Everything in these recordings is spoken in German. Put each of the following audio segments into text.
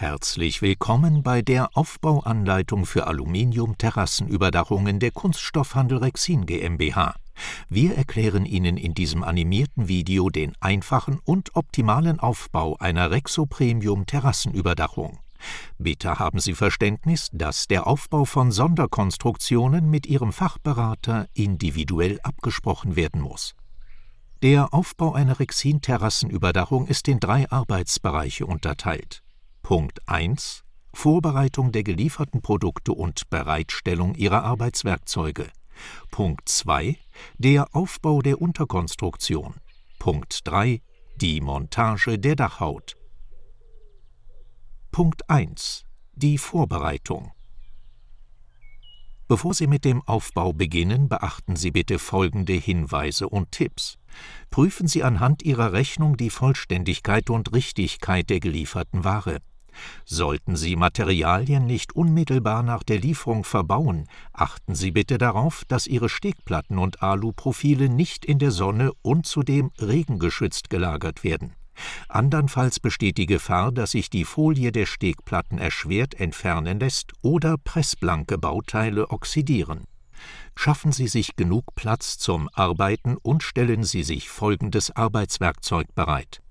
Herzlich willkommen bei der Aufbauanleitung für Aluminium-Terrassenüberdachungen der Kunststoffhandel Rexin GmbH. Wir erklären Ihnen in diesem animierten Video den einfachen und optimalen Aufbau einer Rexo Premium Terrassenüberdachung. Bitte haben Sie Verständnis, dass der Aufbau von Sonderkonstruktionen mit Ihrem Fachberater individuell abgesprochen werden muss. Der Aufbau einer Rexin-Terrassenüberdachung ist in drei Arbeitsbereiche unterteilt Punkt 1 Vorbereitung der gelieferten Produkte und Bereitstellung ihrer Arbeitswerkzeuge. Punkt 2 Der Aufbau der Unterkonstruktion. Punkt 3 Die Montage der Dachhaut. Punkt 1 Die Vorbereitung. Bevor Sie mit dem Aufbau beginnen, beachten Sie bitte folgende Hinweise und Tipps. Prüfen Sie anhand Ihrer Rechnung die Vollständigkeit und Richtigkeit der gelieferten Ware. Sollten Sie Materialien nicht unmittelbar nach der Lieferung verbauen, achten Sie bitte darauf, dass Ihre Stegplatten und Aluprofile nicht in der Sonne und zudem regengeschützt gelagert werden. Andernfalls besteht die Gefahr, dass sich die Folie der Stegplatten erschwert entfernen lässt oder pressblanke Bauteile oxidieren. Schaffen Sie sich genug Platz zum Arbeiten und stellen Sie sich folgendes Arbeitswerkzeug bereit.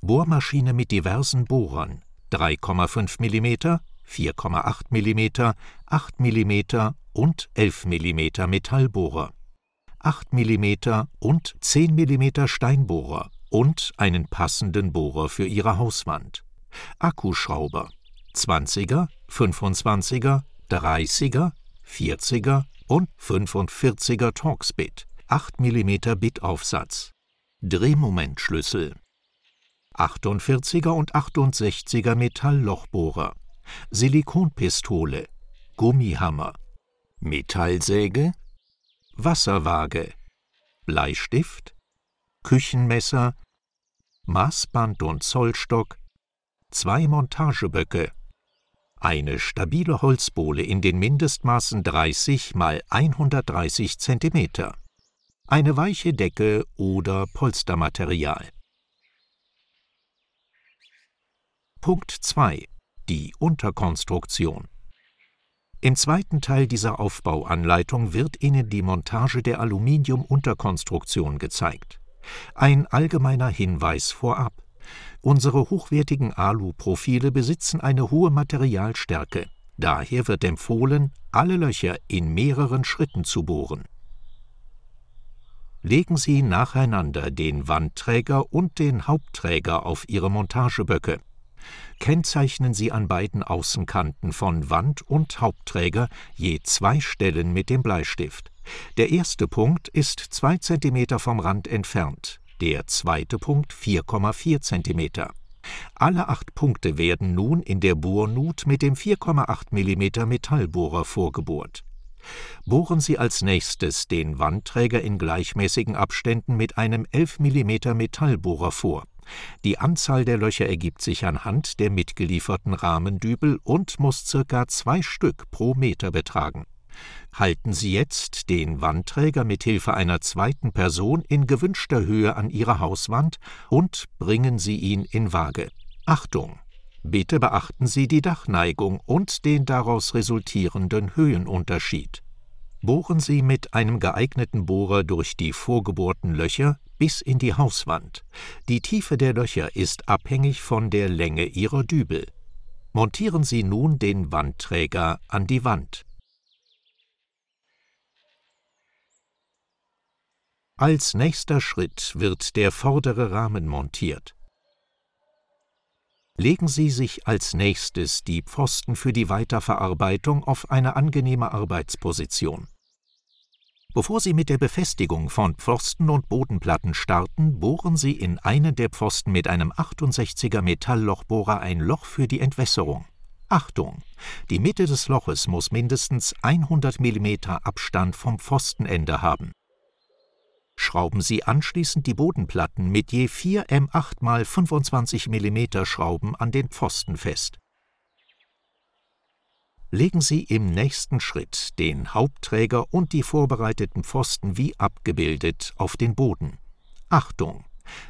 Bohrmaschine mit diversen Bohrern, 3,5 mm, 4,8 mm, 8 mm und 11 mm Metallbohrer, 8 mm und 10 mm Steinbohrer und einen passenden Bohrer für Ihre Hauswand. Akkuschrauber 20er, 25er, 30er, 40er und 45er Torx-Bit, 8 mm Bitaufsatz, Drehmomentschlüssel, 48er und 68er Metalllochbohrer, Silikonpistole, Gummihammer, Metallsäge, Wasserwaage, Bleistift, Küchenmesser, Maßband und Zollstock, zwei Montageböcke, eine stabile Holzbohle in den Mindestmaßen 30 x 130 cm, eine weiche Decke oder Polstermaterial. Punkt 2 Die Unterkonstruktion Im zweiten Teil dieser Aufbauanleitung wird Ihnen die Montage der Aluminium-Unterkonstruktion gezeigt. Ein allgemeiner Hinweis vorab. Unsere hochwertigen Aluprofile besitzen eine hohe Materialstärke. Daher wird empfohlen, alle Löcher in mehreren Schritten zu bohren. Legen Sie nacheinander den Wandträger und den Hauptträger auf Ihre Montageböcke kennzeichnen sie an beiden Außenkanten von Wand und Hauptträger je zwei Stellen mit dem Bleistift. Der erste Punkt ist 2 cm vom Rand entfernt, der zweite Punkt 4,4 cm. Alle acht Punkte werden nun in der Bohrnut mit dem 4,8 mm Metallbohrer vorgebohrt. Bohren Sie als nächstes den Wandträger in gleichmäßigen Abständen mit einem 11 mm Metallbohrer vor. Die Anzahl der Löcher ergibt sich anhand der mitgelieferten Rahmendübel und muss circa zwei Stück pro Meter betragen. Halten Sie jetzt den Wandträger mit Hilfe einer zweiten Person in gewünschter Höhe an Ihrer Hauswand und bringen Sie ihn in Waage. Achtung! Bitte beachten Sie die Dachneigung und den daraus resultierenden Höhenunterschied bohren sie mit einem geeigneten Bohrer durch die vorgebohrten Löcher bis in die Hauswand. Die Tiefe der Löcher ist abhängig von der Länge ihrer Dübel. Montieren Sie nun den Wandträger an die Wand. Als nächster Schritt wird der vordere Rahmen montiert. Legen Sie sich als nächstes die Pfosten für die Weiterverarbeitung auf eine angenehme Arbeitsposition. Bevor sie mit der Befestigung von Pfosten und Bodenplatten starten, bohren sie in einen der Pfosten mit einem 68er Metalllochbohrer ein Loch für die Entwässerung. Achtung! Die Mitte des Loches muss mindestens 100 mm Abstand vom Pfostenende haben. Schrauben Sie anschließend die Bodenplatten mit je vier M8 x 25 mm Schrauben an den Pfosten fest legen Sie im nächsten Schritt den Hauptträger und die vorbereiteten Pfosten wie abgebildet auf den Boden. Achtung!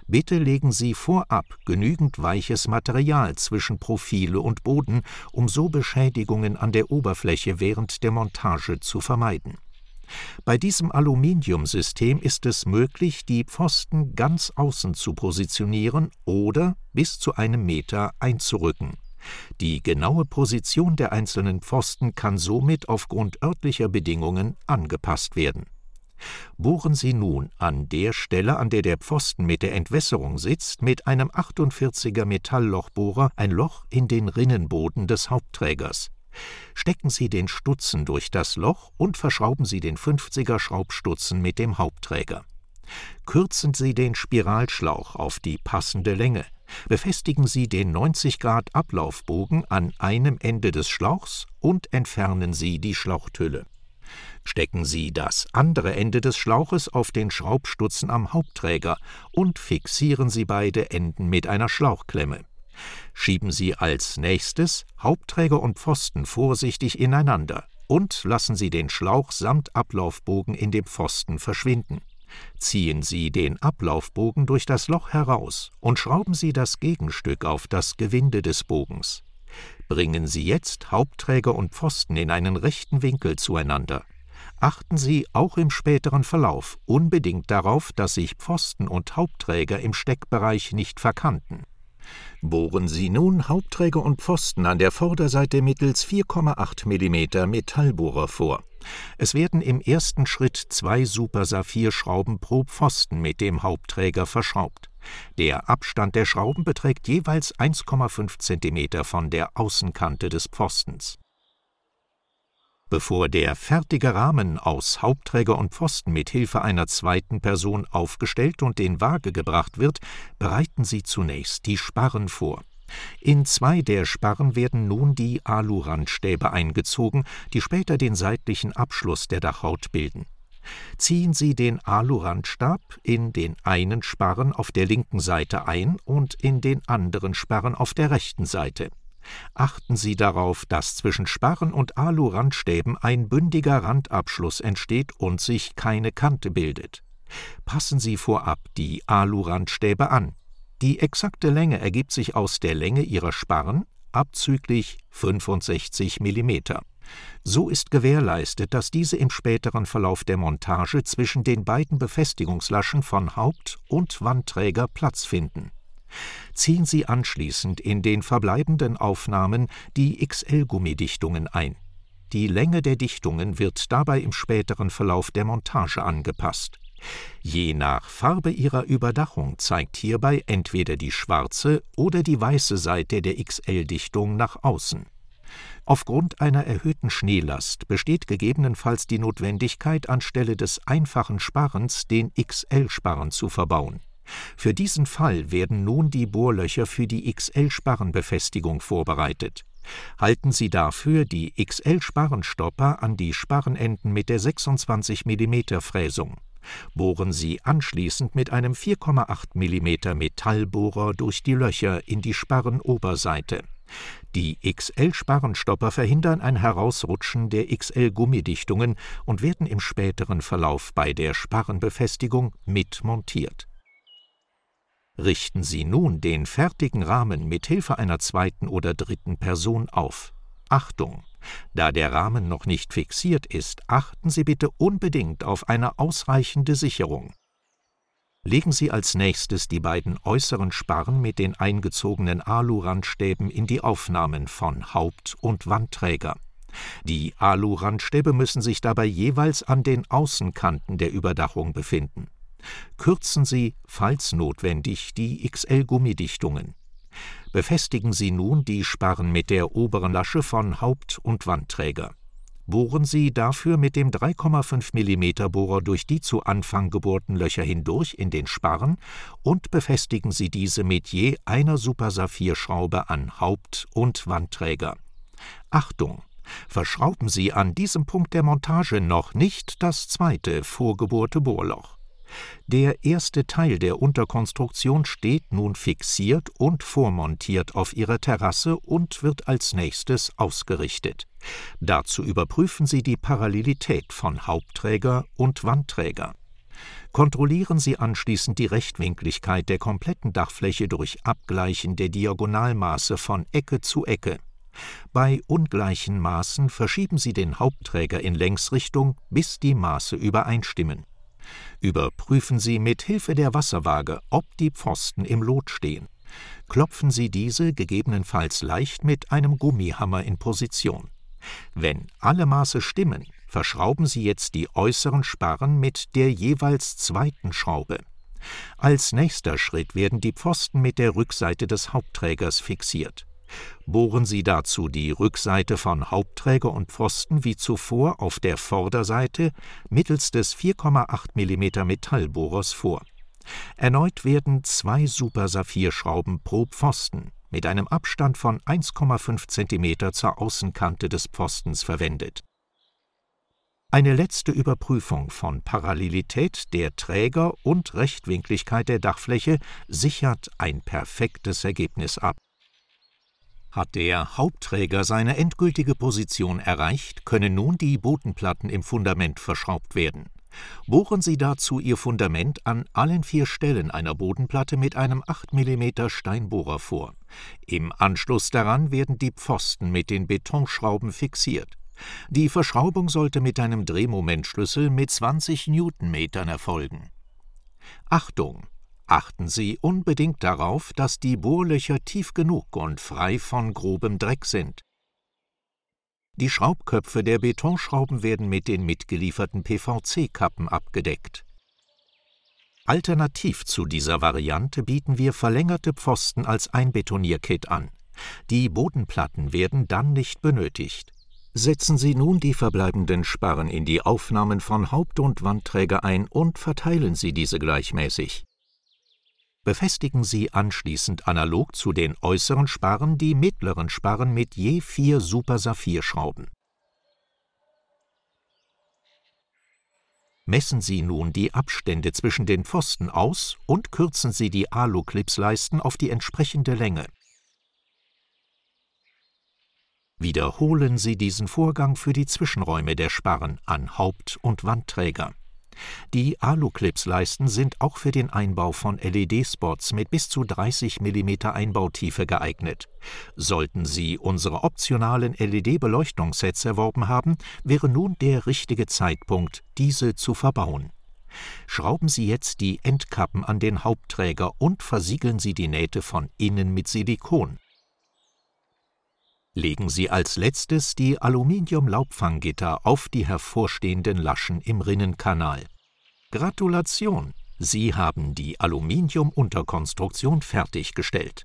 Bitte legen Sie vorab genügend weiches Material zwischen Profile und Boden, um so Beschädigungen an der Oberfläche während der Montage zu vermeiden. Bei diesem Aluminiumsystem ist es möglich, die Pfosten ganz außen zu positionieren oder bis zu einem Meter einzurücken die genaue Position der einzelnen Pfosten kann somit aufgrund örtlicher Bedingungen angepasst werden. Bohren Sie nun an der Stelle, an der der Pfosten mit der Entwässerung sitzt, mit einem 48er Metalllochbohrer ein Loch in den Rinnenboden des Hauptträgers. Stecken Sie den Stutzen durch das Loch und verschrauben Sie den 50er Schraubstutzen mit dem Hauptträger Kürzen Sie den Spiralschlauch auf die passende Länge. Befestigen Sie den 90 Grad Ablaufbogen an einem Ende des Schlauchs und entfernen Sie die Schlauchthülle. Stecken Sie das andere Ende des Schlauches auf den Schraubstutzen am Hauptträger und fixieren Sie beide Enden mit einer Schlauchklemme. Schieben Sie als nächstes Hauptträger und Pfosten vorsichtig ineinander und lassen Sie den Schlauch samt Ablaufbogen in dem Pfosten verschwinden ziehen Sie den Ablaufbogen durch das Loch heraus und schrauben Sie das Gegenstück auf das Gewinde des Bogens. Bringen Sie jetzt Hauptträger und Pfosten in einen rechten Winkel zueinander. Achten Sie auch im späteren Verlauf unbedingt darauf, dass sich Pfosten und Hauptträger im Steckbereich nicht verkanten. Bohren Sie nun Hauptträger und Pfosten an der Vorderseite mittels 4,8 mm Metallbohrer vor. Es werden im ersten Schritt zwei Super-Saphir-Schrauben pro Pfosten mit dem Hauptträger verschraubt. Der Abstand der Schrauben beträgt jeweils 1,5 cm von der Außenkante des Pfostens. Bevor der fertige Rahmen aus Hauptträger und Pfosten mit Hilfe einer zweiten Person aufgestellt und in Waage gebracht wird, bereiten sie zunächst die Sparren vor in zwei der Sparren werden nun die Alurandstäbe eingezogen, die später den seitlichen Abschluss der Dachhaut bilden. Ziehen Sie den Alurandstab in den einen Sparren auf der linken Seite ein und in den anderen Sparren auf der rechten Seite. Achten Sie darauf, dass zwischen Sparren und Alurandstäben ein bündiger Randabschluss entsteht und sich keine Kante bildet. Passen Sie vorab die Alurandstäbe an. Die exakte Länge ergibt sich aus der Länge ihrer Sparren abzüglich 65 mm. So ist gewährleistet, dass diese im späteren Verlauf der Montage zwischen den beiden Befestigungslaschen von Haupt- und Wandträger Platz finden. Ziehen Sie anschließend in den verbleibenden Aufnahmen die XL-Gummidichtungen ein. Die Länge der Dichtungen wird dabei im späteren Verlauf der Montage angepasst. Je nach Farbe ihrer Überdachung zeigt hierbei entweder die schwarze oder die weiße Seite der XL-Dichtung nach außen. Aufgrund einer erhöhten Schneelast besteht gegebenenfalls die Notwendigkeit, anstelle des einfachen Sparrens den XL-Sparren zu verbauen. Für diesen Fall werden nun die Bohrlöcher für die XL-Sparrenbefestigung vorbereitet. Halten Sie dafür die XL-Sparrenstopper an die Sparrenenden mit der 26 mm Fräsung bohren sie anschließend mit einem 4,8 mm Metallbohrer durch die Löcher in die Sparrenoberseite. Die XL-Sparrenstopper verhindern ein Herausrutschen der XL-Gummidichtungen und werden im späteren Verlauf bei der Sparrenbefestigung mit montiert. Richten Sie nun den fertigen Rahmen mit Hilfe einer zweiten oder dritten Person auf. Achtung! Da der Rahmen noch nicht fixiert ist, achten Sie bitte unbedingt auf eine ausreichende Sicherung. Legen Sie als nächstes die beiden äußeren Sparren mit den eingezogenen Alurandstäben in die Aufnahmen von Haupt- und Wandträger. Die Alurandstäbe müssen sich dabei jeweils an den Außenkanten der Überdachung befinden. Kürzen Sie, falls notwendig, die XL-Gummidichtungen. Befestigen Sie nun die Sparren mit der oberen Lasche von Haupt- und Wandträger. Bohren Sie dafür mit dem 3,5 mm Bohrer durch die zu Anfang gebohrten Löcher hindurch in den Sparren und befestigen Sie diese mit je einer Super Saphir Schraube an Haupt- und Wandträger. Achtung! Verschrauben Sie an diesem Punkt der Montage noch nicht das zweite vorgebohrte Bohrloch. Der erste Teil der Unterkonstruktion steht nun fixiert und vormontiert auf ihrer Terrasse und wird als nächstes ausgerichtet. Dazu überprüfen Sie die Parallelität von Hauptträger und Wandträger. Kontrollieren Sie anschließend die Rechtwinkligkeit der kompletten Dachfläche durch Abgleichen der Diagonalmaße von Ecke zu Ecke. Bei ungleichen Maßen verschieben Sie den Hauptträger in Längsrichtung, bis die Maße übereinstimmen. Überprüfen Sie mit Hilfe der Wasserwaage, ob die Pfosten im Lot stehen. Klopfen Sie diese gegebenenfalls leicht mit einem Gummihammer in Position. Wenn alle Maße stimmen, verschrauben Sie jetzt die äußeren Sparren mit der jeweils zweiten Schraube. Als nächster Schritt werden die Pfosten mit der Rückseite des Hauptträgers fixiert bohren sie dazu die Rückseite von Hauptträger und Pfosten wie zuvor auf der Vorderseite mittels des 4,8 mm Metallbohrers vor. Erneut werden zwei Super Saphir Schrauben pro Pfosten mit einem Abstand von 1,5 cm zur Außenkante des Pfostens verwendet. Eine letzte Überprüfung von Parallelität der Träger und Rechtwinkligkeit der Dachfläche sichert ein perfektes Ergebnis ab hat der Hauptträger seine endgültige Position erreicht, können nun die Bodenplatten im Fundament verschraubt werden. Bohren Sie dazu Ihr Fundament an allen vier Stellen einer Bodenplatte mit einem 8 mm Steinbohrer vor. Im Anschluss daran werden die Pfosten mit den Betonschrauben fixiert. Die Verschraubung sollte mit einem Drehmomentschlüssel mit 20 Newtonmetern erfolgen. Achtung! Achten Sie unbedingt darauf, dass die Bohrlöcher tief genug und frei von grobem Dreck sind. Die Schraubköpfe der Betonschrauben werden mit den mitgelieferten PVC-Kappen abgedeckt. Alternativ zu dieser Variante bieten wir verlängerte Pfosten als Einbetonierkit an. Die Bodenplatten werden dann nicht benötigt. Setzen Sie nun die verbleibenden Sparren in die Aufnahmen von Haupt- und Wandträger ein und verteilen Sie diese gleichmäßig befestigen Sie anschließend analog zu den äußeren Sparren die mittleren Sparren mit je vier Super-Saphir-Schrauben. Messen Sie nun die Abstände zwischen den Pfosten aus und kürzen Sie die Alu-Clipsleisten auf die entsprechende Länge. Wiederholen Sie diesen Vorgang für die Zwischenräume der Sparren an Haupt- und Wandträger. Die Aluclips-Leisten sind auch für den Einbau von LED-Spots mit bis zu 30 mm Einbautiefe geeignet. Sollten Sie unsere optionalen LED-Beleuchtungssets erworben haben, wäre nun der richtige Zeitpunkt, diese zu verbauen. Schrauben Sie jetzt die Endkappen an den Hauptträger und versiegeln Sie die Nähte von innen mit Silikon legen Sie als letztes die Aluminium-Laubfanggitter auf die hervorstehenden Laschen im Rinnenkanal. Gratulation, Sie haben die Aluminium-Unterkonstruktion fertiggestellt.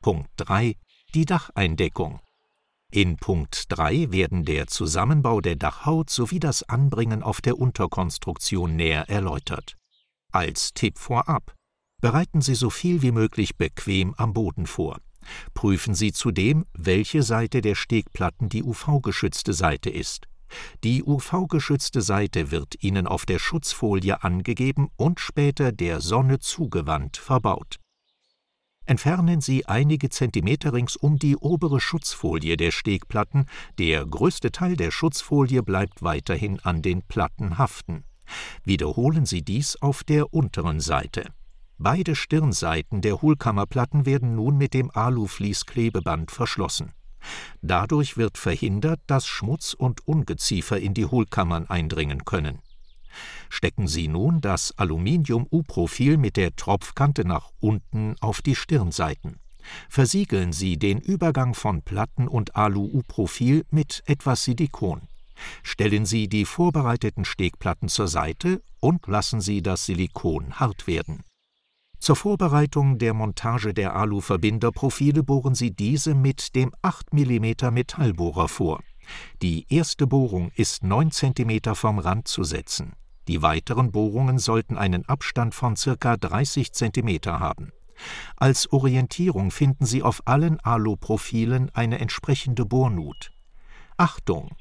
Punkt 3. Die Dacheindeckung. In Punkt 3 werden der Zusammenbau der Dachhaut sowie das Anbringen auf der Unterkonstruktion näher erläutert. Als Tipp vorab. Bereiten Sie so viel wie möglich bequem am Boden vor prüfen Sie zudem, welche Seite der Stegplatten die UV-geschützte Seite ist. Die UV-geschützte Seite wird Ihnen auf der Schutzfolie angegeben und später der Sonne zugewandt verbaut. Entfernen Sie einige Zentimeter rings um die obere Schutzfolie der Stegplatten, der größte Teil der Schutzfolie bleibt weiterhin an den Platten haften. Wiederholen Sie dies auf der unteren Seite Beide Stirnseiten der Hohlkammerplatten werden nun mit dem Alufließklebeband verschlossen. Dadurch wird verhindert, dass Schmutz und Ungeziefer in die Hohlkammern eindringen können. Stecken Sie nun das Aluminium-U-Profil mit der Tropfkante nach unten auf die Stirnseiten. Versiegeln Sie den Übergang von Platten und Alu-U-Profil mit etwas Silikon. Stellen Sie die vorbereiteten Stegplatten zur Seite und lassen Sie das Silikon hart werden. Zur Vorbereitung der Montage der Aluverbinderprofile bohren sie diese mit dem 8 mm Metallbohrer vor. Die erste Bohrung ist 9 cm vom Rand zu setzen. Die weiteren Bohrungen sollten einen Abstand von ca. 30 cm haben. Als Orientierung finden Sie auf allen Aluprofilen eine entsprechende Bohrnut. Achtung!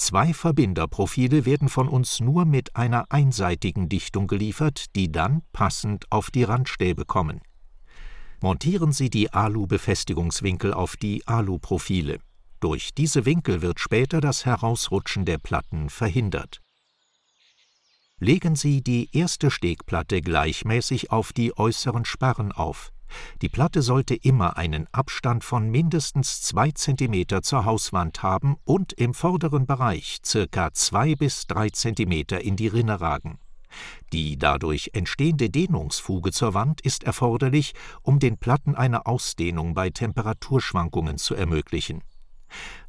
Zwei Verbinderprofile werden von uns nur mit einer einseitigen Dichtung geliefert, die dann passend auf die Randstäbe kommen. Montieren Sie die Alu-Befestigungswinkel auf die Aluprofile. Durch diese Winkel wird später das Herausrutschen der Platten verhindert. Legen Sie die erste Stegplatte gleichmäßig auf die äußeren Sparren auf. Die Platte sollte immer einen Abstand von mindestens 2 cm zur Hauswand haben und im vorderen Bereich ca. 2 bis 3 cm in die Rinne ragen. Die dadurch entstehende Dehnungsfuge zur Wand ist erforderlich, um den Platten eine Ausdehnung bei Temperaturschwankungen zu ermöglichen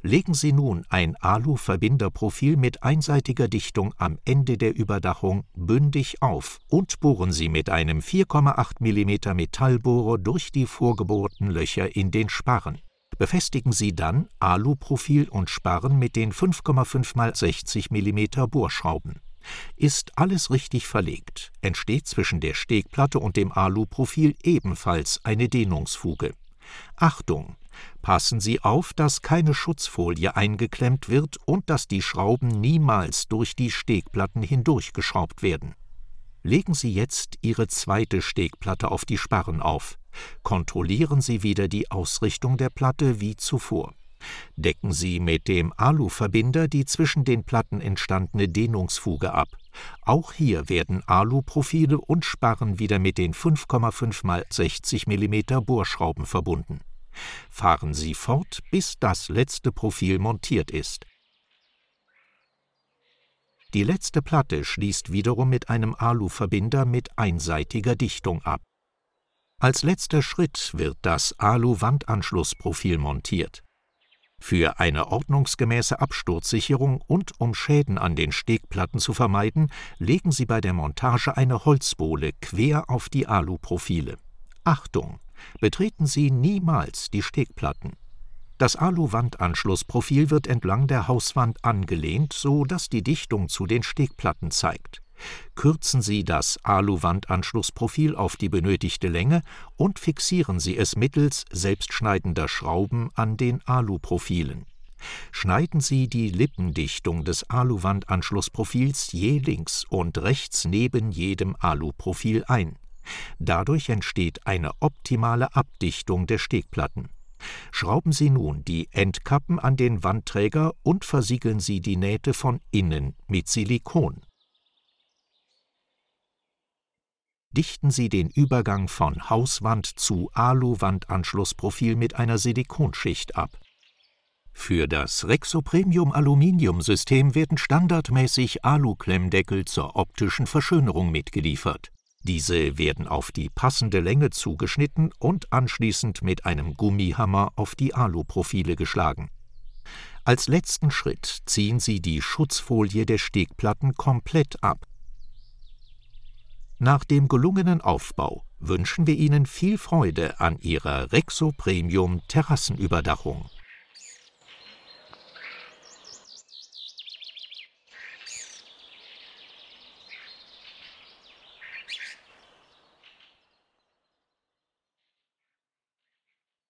Legen Sie nun ein Alu-Verbinderprofil mit einseitiger Dichtung am Ende der Überdachung bündig auf und bohren Sie mit einem 4,8 mm Metallbohrer durch die vorgebohrten Löcher in den Sparren. Befestigen Sie dann Aluprofil und Sparren mit den 5,5 x 60 mm Bohrschrauben. Ist alles richtig verlegt, entsteht zwischen der Stegplatte und dem Aluprofil ebenfalls eine Dehnungsfuge. Achtung, Passen Sie auf, dass keine Schutzfolie eingeklemmt wird und dass die Schrauben niemals durch die Stegplatten hindurchgeschraubt werden. Legen Sie jetzt Ihre zweite Stegplatte auf die Sparren auf. Kontrollieren Sie wieder die Ausrichtung der Platte wie zuvor. Decken Sie mit dem Aluverbinder die zwischen den Platten entstandene Dehnungsfuge ab. Auch hier werden Aluprofile und Sparren wieder mit den 5,5 x 60 mm Bohrschrauben verbunden. Fahren Sie fort, bis das letzte Profil montiert ist. Die letzte Platte schließt wiederum mit einem Aluverbinder mit einseitiger Dichtung ab. Als letzter Schritt wird das Alu-Wandanschlussprofil montiert. Für eine ordnungsgemäße Absturzsicherung und um Schäden an den Stegplatten zu vermeiden, legen Sie bei der Montage eine Holzbohle quer auf die Aluprofile. Achtung! betreten Sie niemals die Stegplatten. Das Alu-Wandanschlussprofil wird entlang der Hauswand angelehnt, so dass die Dichtung zu den Stegplatten zeigt. Kürzen Sie das Alu-Wandanschlussprofil auf die benötigte Länge und fixieren Sie es mittels selbstschneidender Schrauben an den Aluprofilen. Schneiden Sie die Lippendichtung des Aluwandanschlussprofils je links und rechts neben jedem Aluprofil ein. Dadurch entsteht eine optimale Abdichtung der Stegplatten. Schrauben Sie nun die Endkappen an den Wandträger und versiegeln Sie die Nähte von innen mit Silikon. Dichten Sie den Übergang von Hauswand zu Aluwandanschlussprofil mit einer Silikonschicht ab. Für das Rexo Premium Aluminium System werden standardmäßig Aluklemmdeckel zur optischen Verschönerung mitgeliefert. Diese werden auf die passende Länge zugeschnitten und anschließend mit einem Gummihammer auf die Aluprofile geschlagen. Als letzten Schritt ziehen sie die Schutzfolie der Stegplatten komplett ab. Nach dem gelungenen Aufbau wünschen wir Ihnen viel Freude an Ihrer Rexo Premium Terrassenüberdachung.